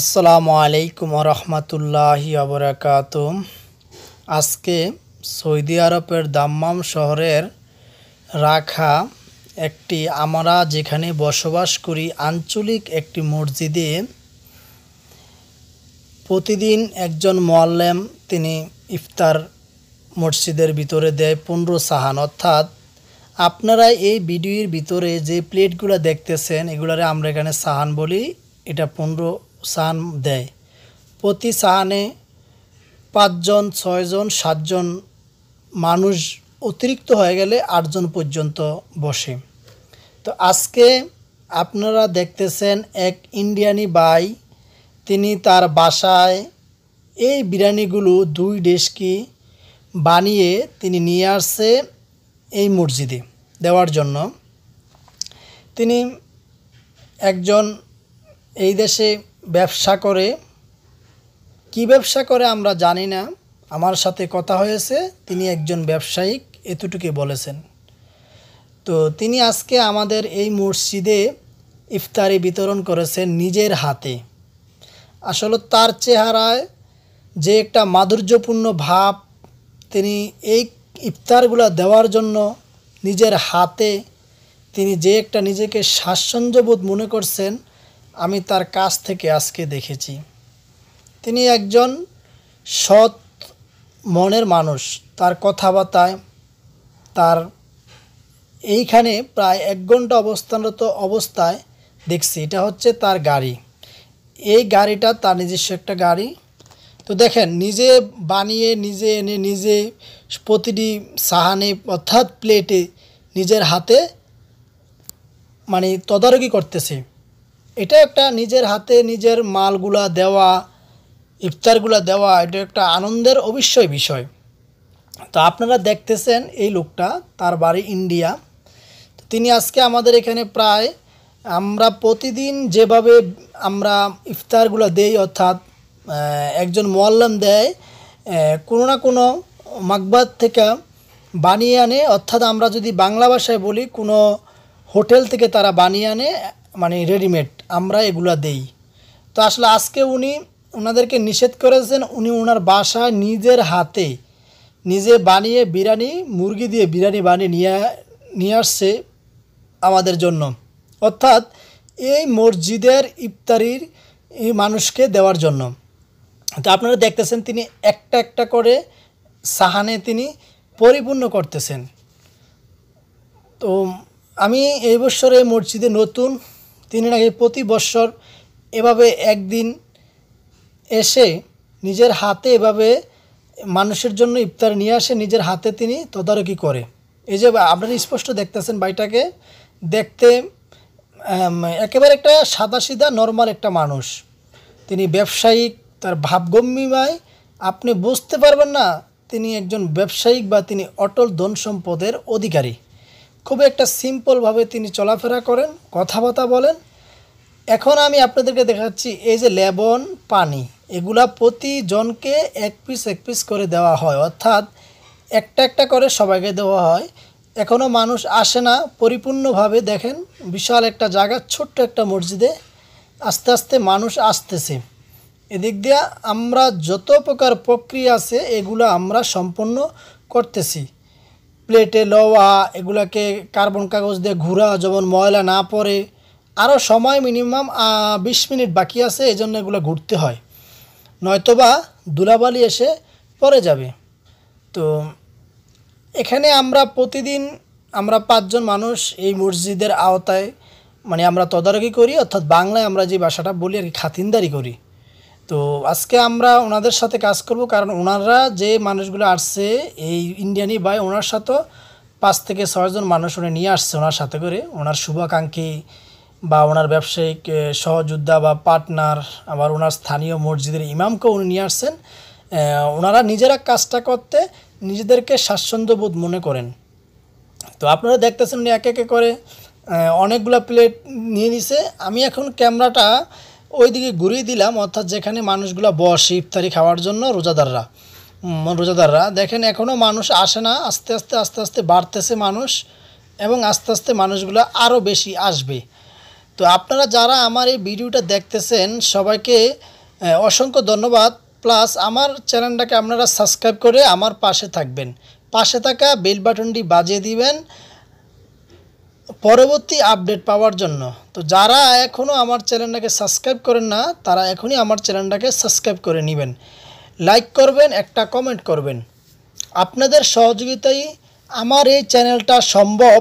আসসালামু আলাইকুম রহমতুল্লাহি আবরাকাত আজকে সৌদি আরবের দাম্মাম শহরের রাখা একটি আমরা যেখানে বসবাস করি আঞ্চলিক একটি মসজিদে প্রতিদিন একজন মোয়াল্লাম তিনি ইফতার মসজিদের ভিতরে দেয় পনেরো সাহান অর্থাৎ আপনারা এই ভিডিওর ভিতরে যে প্লেটগুলো দেখতেছেন এগুলারে আমরা এখানে সাহান বলি এটা পনেরো সান দেয় প্রতি সানে পাঁচজন ছয়জন সাতজন মানুষ অতিরিক্ত হয়ে গেলে আটজন পর্যন্ত বসে তো আজকে আপনারা দেখতেছেন এক ইন্ডিয়ানি বাই তিনি তার বাসায় এই বিরিয়ানিগুলো দুই ডেস্কি বানিয়ে তিনি নিয়ে আসছে এই মসজিদে দেওয়ার জন্য তিনি একজন এই দেশে ব্যবসা করে কি ব্যবসা করে আমরা জানি না আমার সাথে কথা হয়েছে তিনি একজন ব্যবসায়িক এতটুকু বলেছেন তো তিনি আজকে আমাদের এই মসজিদে ইফতারি বিতরণ করেছেন নিজের হাতে আসলে তার চেহারায় যে একটা মাধুর্যপূর্ণ ভাব তিনি এই ইফতারগুলো দেওয়ার জন্য নিজের হাতে তিনি যে একটা নিজেকে স্বাচ্ছন্দ্যবোধ মনে করছেন আমি তার কাছ থেকে আজকে দেখেছি তিনি একজন সৎ মনের মানুষ তার কথাবার্তায় তার এইখানে প্রায় এক ঘন্টা অবস্থানরত অবস্থায় দেখছি এটা হচ্ছে তার গাড়ি এই গাড়িটা তার নিজস্ব একটা গাড়ি তো দেখেন নিজে বানিয়ে নিজে এনে নিজে প্রতিটি সাহানে অর্থাৎ প্লেটে নিজের হাতে মানে তদারকি করতেছে এটা একটা নিজের হাতে নিজের মালগুলা দেওয়া ইফতারগুলা দেওয়া এটা একটা আনন্দের অবশ্যই বিষয় তো আপনারা দেখতেছেন এই লোকটা তার বাড়ি ইন্ডিয়া তিনি আজকে আমাদের এখানে প্রায় আমরা প্রতিদিন যেভাবে আমরা ইফতারগুলো দেই অর্থাৎ একজন মোয়াল্লাম দেয় কোনো না কোনো মাকবাদ থেকে বানিয়ে আনে অর্থাৎ আমরা যদি বাংলা ভাষায় বলি কোনো হোটেল থেকে তারা বানিয়ে আনে মানে রেডিমেড আমরা এগুলা দেই তো আসলে আজকে উনি ওনাদেরকে নিষেধ করেছেন উনি ওনার বাসায় নিজের হাতে নিজে বানিয়ে বিরিয়ানি মুরগি দিয়ে বিরিয়ানি বানিয়ে নিয়ে নিয়ে আসছে আমাদের জন্য অর্থাৎ এই মসজিদের ইফতারির মানুষকে দেওয়ার জন্য তো আপনারা দেখতেছেন তিনি একটা একটা করে সাহানে তিনি পরিপূর্ণ করতেছেন তো আমি এই বছরে মসজিদে নতুন তিনি নাকি প্রতি বৎসর এভাবে একদিন এসে নিজের হাতে এভাবে মানুষের জন্য ইফতার নিয়ে আসে নিজের হাতে তিনি তদারকি করে এই যে আপনারা স্পষ্ট দেখতেছেন বাড়িটাকে দেখতে একেবারে একটা সাদা সাদাসিধা নর্মাল একটা মানুষ তিনি ব্যবসায়িক তার ভাবগম্যিমায় আপনি বুঝতে পারবেন না তিনি একজন ব্যবসায়িক বা তিনি অটল ধন সম্পদের অধিকারী খুব একটা সিম্পলভাবে তিনি চলাফেরা করেন কথাবার্তা বলেন এখন আমি আপনাদেরকে দেখাচ্ছি এই যে লেবন পানি এগুলা প্রতিজনকে এক পিস এক পিস করে দেওয়া হয় অর্থাৎ একটা একটা করে সবাইকে দেওয়া হয় এখনও মানুষ আসে না পরিপূর্ণভাবে দেখেন বিশাল একটা জায়গা ছোট্ট একটা মসজিদে আস্তে আস্তে মানুষ আসতেছে এদিক দিয়ে আমরা যত প্রকার প্রক্রিয়া আছে এগুলো আমরা সম্পন্ন করতেছি প্লেটে লওয়া এগুলাকে কার্বন কাগজ দিয়ে ঘুরা যেমন ময়লা না পড়ে আরও সময় মিনিমাম বিশ মিনিট বাকি আছে এই জন্য এগুলো ঘুরতে হয় নয়তোবা দুলাবালি এসে পরে যাবে তো এখানে আমরা প্রতিদিন আমরা পাঁচজন মানুষ এই মসজিদের আওতায় মানে আমরা তদারকি করি অর্থাৎ বাংলায় আমরা যে ভাষাটা বলি আর কি খাতিনদারি করি তো আজকে আমরা ওনাদের সাথে কাজ করব কারণ ওনারা যে মানুষগুলো আসছে এই ইন্ডিয়ানি বাই ওনার সাথে পাঁচ থেকে ছয়জন মানুষ উনি নিয়ে আসছে ওনার সাথে করে ওনার শুভাকাঙ্ক্ষী বা ওনার ব্যবসায়িক সহযোদ্ধা বা পার্টনার আবার ওনার স্থানীয় মসজিদের ইমামকেও উনি নিয়ে আসছেন ওনারা নিজেরা কাজটা করতে নিজেদেরকে স্বাচ্ছন্দ্যবোধ মনে করেন তো আপনারা দেখতেছেন উনি এক একে করে অনেকগুলো প্লেট নিয়ে নিছে আমি এখন ক্যামেরাটা ওইদিকে ঘুরিয়ে দিলাম অর্থাৎ যেখানে মানুষগুলো বসে ইফতারি খাওয়ার জন্য রোজাদাররা রোজাদাররা দেখেন এখনও মানুষ আসে না আস্তে আস্তে আস্তে আস্তে বাড়তেছে মানুষ এবং আস্তে আস্তে মানুষগুলো আরও বেশি আসবে তো আপনারা যারা আমার এই ভিডিওটা দেখতেছেন সবাইকে অসংখ্য ধন্যবাদ প্লাস আমার চ্যানেলটাকে আপনারা সাবস্ক্রাইব করে আমার পাশে থাকবেন পাশে থাকা বেল বাটনটি বাজিয়ে দিবেন পরবর্তী আপডেট পাওয়ার জন্য তো যারা এখনও আমার চ্যানেলটাকে সাবস্ক্রাইব করেন না তারা এখনই আমার চ্যানেলটাকে সাবস্ক্রাইব করে নেবেন লাইক করবেন একটা কমেন্ট করবেন আপনাদের সহযোগিতায় আমার এই চ্যানেলটা সম্ভব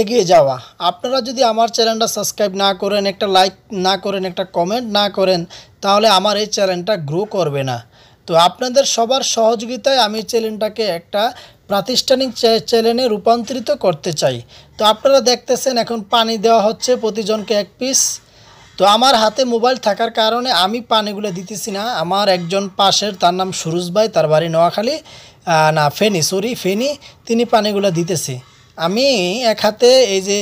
এগিয়ে যাওয়া আপনারা যদি আমার চ্যানেলটা সাবস্ক্রাইব না করেন একটা লাইক না করেন একটা কমেন্ট না করেন তাহলে আমার এই চ্যানেলটা গ্রো করবে না তো আপনাদের সবার সহযোগিতায় আমি চ্যানেলটাকে একটা প্রাতিষ্ঠানিক চ্যানেলে রূপান্তরিত করতে চাই তো আপনারা দেখতেছেন এখন পানি দেওয়া হচ্ছে প্রতিজনকে এক পিস তো আমার হাতে মোবাইল থাকার কারণে আমি পানিগুলো দিতেছি না আমার একজন পাশের তার নাম সুরুজ ভাই তার বাড়ি নোয়াখালী না ফেনি সরি ফেনি তিনি পানিগুলো দিতেছে আমি এক হাতে এই যে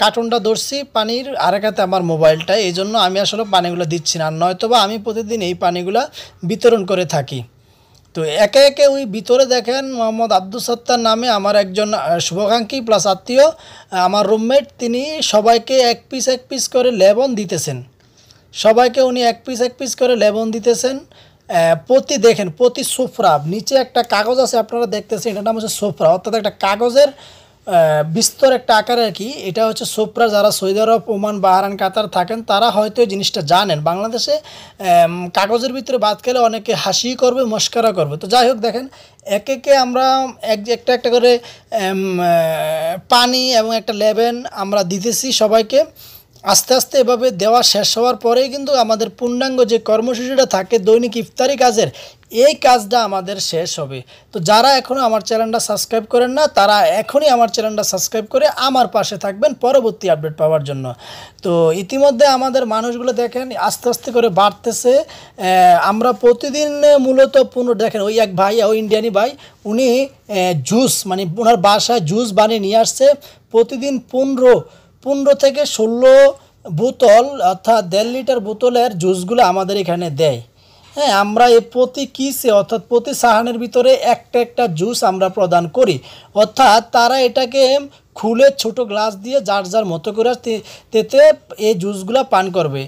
কার্টুনটা ধরছি পানির আরেক হাতে আমার মোবাইলটা এই জন্য আমি আসলে পানিগুলো দিচ্ছি না নয়তোবা আমি প্রতিদিন এই পানিগুলো বিতরণ করে থাকি তো একে একে ওই ভিতরে দেখেন মোহাম্মদ আব্দুল সত্তার নামে আমার একজন শুভাকাঙ্ক্ষী প্লাস আত্মীয় আমার রুমমেট তিনি সবাইকে এক পিস এক পিস করে লেবন দিতেছেন সবাইকে উনি এক পিস এক পিস করে লেবন দিতেছেন প্রতি দেখেন প্রতি সোফরা নিচে একটা কাগজ আছে আপনারা দেখতেছেন এটার নাম হচ্ছে সোফরা অর্থাৎ একটা কাগজের বিস্তর একটা আকার আর কি এটা হচ্ছে সোপ্রা যারা সৌদি আরব ওমান বাহারান কাতার থাকেন তারা হয়তো এই জিনিসটা জানেন বাংলাদেশে কাগজের ভিতরে বাদ খেলে অনেকে হাসি করবে মস্করা করবে তো যাই হোক দেখেন এক একে আমরা এক একটা একটা করে পানি এবং একটা লেবেন আমরা দিতেছি সবাইকে আস্তে আস্তে এভাবে দেওয়া শেষ হওয়ার পরেই কিন্তু আমাদের পূর্ণাঙ্গ যে কর্মসূচিটা থাকে দৈনিক ইফতারি কাজের এই কাজটা আমাদের শেষ হবে তো যারা এখনও আমার চ্যানেলটা সাবস্ক্রাইব করেন না তারা এখনই আমার চ্যানেলটা সাবস্ক্রাইব করে আমার পাশে থাকবেন পরবর্তী আপডেট পাওয়ার জন্য তো ইতিমধ্যে আমাদের মানুষগুলো দেখেন আস্তে আস্তে করে বাড়তেছে আমরা প্রতিদিন মূলত পুনর দেখেন ওই এক ভাই ওই ইন্ডিয়ানি ভাই উনি জুস মানে ওনার বাসায় জুস বানিয়ে নিয়ে আসছে প্রতিদিন পনেরো পনেরো থেকে ষোলো বোতল অর্থাৎ দেড় লিটার বোতলের জুসগুলো আমাদের এখানে দেয় হ্যাঁ আমরা এ প্রতি কিসে অর্থাৎ প্রতি সাহানের ভিতরে একটা একটা জুস আমরা প্রদান করি অর্থাৎ তারা এটাকে খুলে ছোট গ্লাস দিয়ে যার যার মতো করে তেতে এই জুসগুলো পান করবে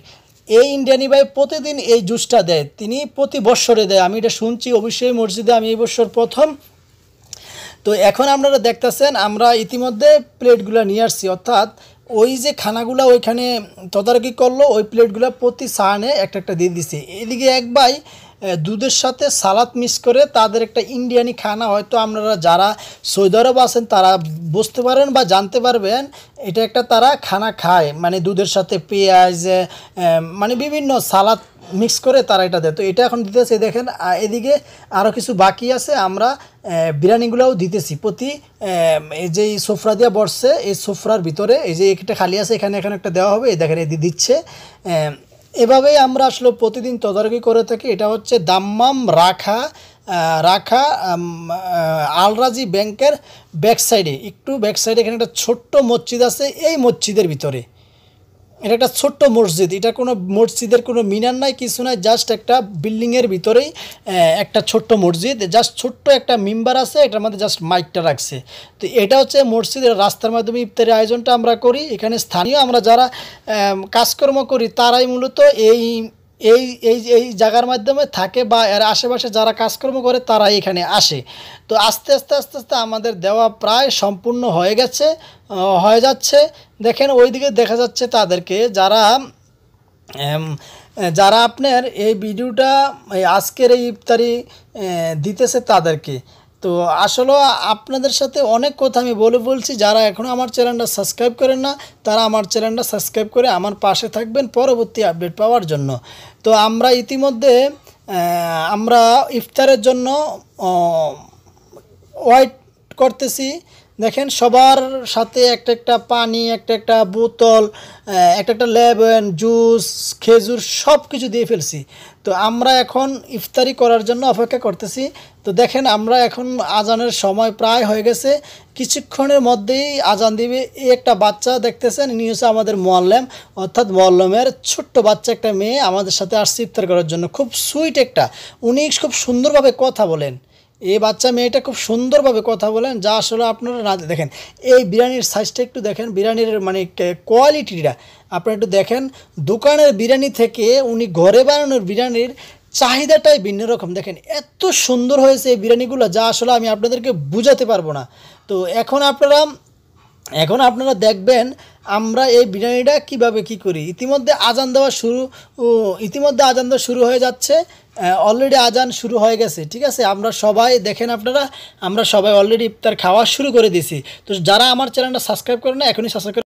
এই ইন্ডিয়ানি ভাই প্রতিদিন এই জুসটা দেয় তিনি প্রতি বৎসরে দেয় আমি এটা শুনছি অবশ্যই মসজিদে আমি এই বছর প্রথম তো এখন আপনারা দেখতেছেন আমরা ইতিমধ্যে প্লেটগুলো নিয়ে আসছি অর্থাৎ ওই যে খানাগুলো ওইখানে তদারকি করলো ওই প্লেটগুলো প্রতি সাহানে একটা একটা দিয়ে দিছে এদিকে এক ভাই দুধের সাথে সালাদ মিস করে তাদের একটা ইন্ডিয়ানি খানা হয়তো আপনারা যারা সৌদি আরব আছেন তারা বুঝতে পারেন বা জানতে পারবেন এটা একটা তারা খানা খায় মানে দুধের সাথে পেঁয়াজ মানে বিভিন্ন সালাদ মিক্স করে তারা এটা দেয় তো এটা এখন দিতেছে দেখেন এদিকে আরও কিছু বাকি আছে আমরা বিরিয়ানিগুলোও দিতেছি প্রতি এই যে সোফরা দিয়ে বসছে এই সোফরার ভিতরে এই যে একটা খালি আছে এখানে এখানে একটা দেওয়া হবে এই দেখেন এই দিচ্ছে এভাবেই আমরা আসলে প্রতিদিন তদারকি করে থাকি এটা হচ্ছে দাম্মাম রাখা রাখা আলরাজি ব্যাংকের ব্যাকসাইডে একটু ব্যাকসাইডে এখানে একটা ছোট্ট মসজিদ আছে এই মসজিদের ভিতরে এটা একটা ছোট্ট মসজিদ এটা কোনো মসজিদের কোনো মিনার নাই কিছু নাই জাস্ট একটা বিল্ডিংয়ের ভিতরেই একটা ছোট্ট মসজিদ জাস্ট ছোট্ট একটা মেম্বার আছে এটার মধ্যে জাস্ট মাইকটা রাখছে তো এটা হচ্ছে মসজিদের রাস্তার মাধ্যমে ইফতারের আয়োজনটা আমরা করি এখানে স্থানীয় আমরা যারা কাজকর্ম করি তারাই মূলত এই এই এই এই জায়গার মাধ্যমে থাকে বা এর আশেপাশে যারা কাজকর্ম করে তারা এখানে আসে তো আস্তে আস্তে আস্তে আস্তে আমাদের দেওয়া প্রায় সম্পূর্ণ হয়ে গেছে হয়ে যাচ্ছে দেখেন ওইদিকে দেখা যাচ্ছে তাদেরকে যারা যারা আপনার এই ভিডিওটা আজকের এই ইফতারি দিতেছে তাদেরকে তো আসলে আপনাদের সাথে অনেক কথা আমি বলে বলছি যারা এখনও আমার চ্যানেলটা সাবস্ক্রাইব করেন না তারা আমার চ্যানেলটা সাবস্ক্রাইব করে আমার পাশে থাকবেন পরবর্তী আপডেট পাওয়ার জন্য তো আমরা ইতিমধ্যে আমরা ইফতারের জন্য ওয়াইট করতেছি দেখেন সবার সাথে একটা একটা পানি একটা একটা বোতল একটা একটা লেবেন জুস খেজুর সব কিছু দিয়ে ফেলছি তো আমরা এখন ইফতারি করার জন্য অপেক্ষা করতেছি তো দেখেন আমরা এখন আজানের সময় প্রায় হয়ে গেছে কিছুক্ষণের মধ্যেই আজান দিবে এই একটা বাচ্চা দেখতেছেন ইনি হচ্ছে আমাদের মোয়াল্লাম অর্থাৎ মোয়াল্লামের ছোট্ট বাচ্চা একটা মেয়ে আমাদের সাথে আসছে ইফতার করার জন্য খুব সুইট একটা উনি খুব সুন্দরভাবে কথা বলেন এই বাচ্চা মেয়েটা খুব সুন্দরভাবে কথা বলেন যা আসলে আপনারা না দেখেন এই বিরিয়ানির সাইজটা একটু দেখেন বিরিয়ানির মানে কোয়ালিটিটা আপনারা একটু দেখেন দোকানের বিরিয়ানি থেকে উনি ঘরে বানানোর বিরিয়ানির চাহিদাটাই ভিন্ন রকম দেখেন এত সুন্দর হয়েছে এই বিরিয়ানিগুলো যা আসলে আমি আপনাদেরকে বুঝাতে পারবো না তো এখন আপনারা এখন আপনারা দেখবেন আমরা এই বিরিয়ানিটা কিভাবে কি করি ইতিমধ্যে আজান দেওয়া শুরু ইতিমধ্যে আজান দেওয়া শুরু হয়ে যাচ্ছে অলরেডি আজান শুরু হয়ে গেছে ঠিক আছে আমরা সবাই দেখেন আপনারা আমরা সবাই অলরেডি ইফতার খাওয়া শুরু করে দিছি তো যারা আমার চ্যানেলটা সাবস্ক্রাইব করে না এখনই সাবস্ক্রাইব